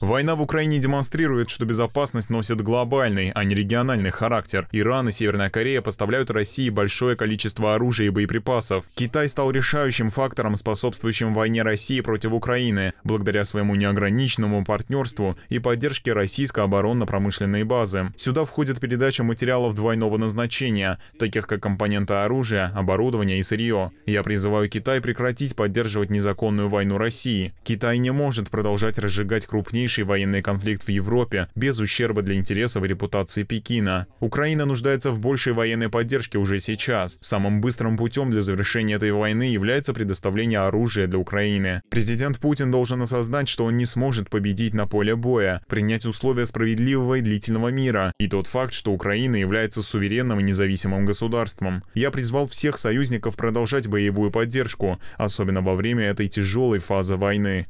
Война в Украине демонстрирует, что безопасность носит глобальный, а не региональный характер. Иран и Северная Корея поставляют России большое количество оружия и боеприпасов. Китай стал решающим фактором, способствующим войне России против Украины, благодаря своему неограниченному партнерству и поддержке российской оборонно-промышленной базы. Сюда входит передача материалов двойного назначения, таких как компоненты оружия, оборудования и сырье. Я призываю Китай прекратить поддерживать незаконную войну России России. Китай не может продолжать разжигать крупнейший военный конфликт в Европе без ущерба для интересов и репутации Пекина. Украина нуждается в большей военной поддержке уже сейчас. Самым быстрым путем для завершения этой войны является предоставление оружия для Украины. Президент Путин должен осознать, что он не сможет победить на поле боя, принять условия справедливого и длительного мира, и тот факт, что Украина является суверенным и независимым государством. Я призвал всех союзников продолжать боевую поддержку, особенно во время этой тяжелой фазы войны.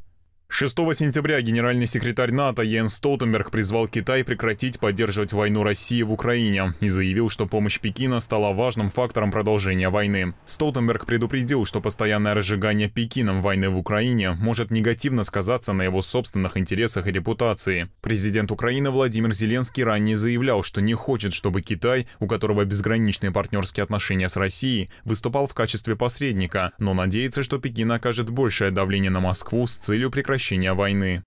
6 сентября генеральный секретарь НАТО Йен Столтенберг призвал Китай прекратить поддерживать войну России в Украине и заявил, что помощь Пекина стала важным фактором продолжения войны. Столтенберг предупредил, что постоянное разжигание Пекином войны в Украине может негативно сказаться на его собственных интересах и репутации. Президент Украины Владимир Зеленский ранее заявлял, что не хочет, чтобы Китай, у которого безграничные партнерские отношения с Россией, выступал в качестве посредника, но надеется, что Пекин окажет большее давление на Москву с целью прекратить прекращения войны.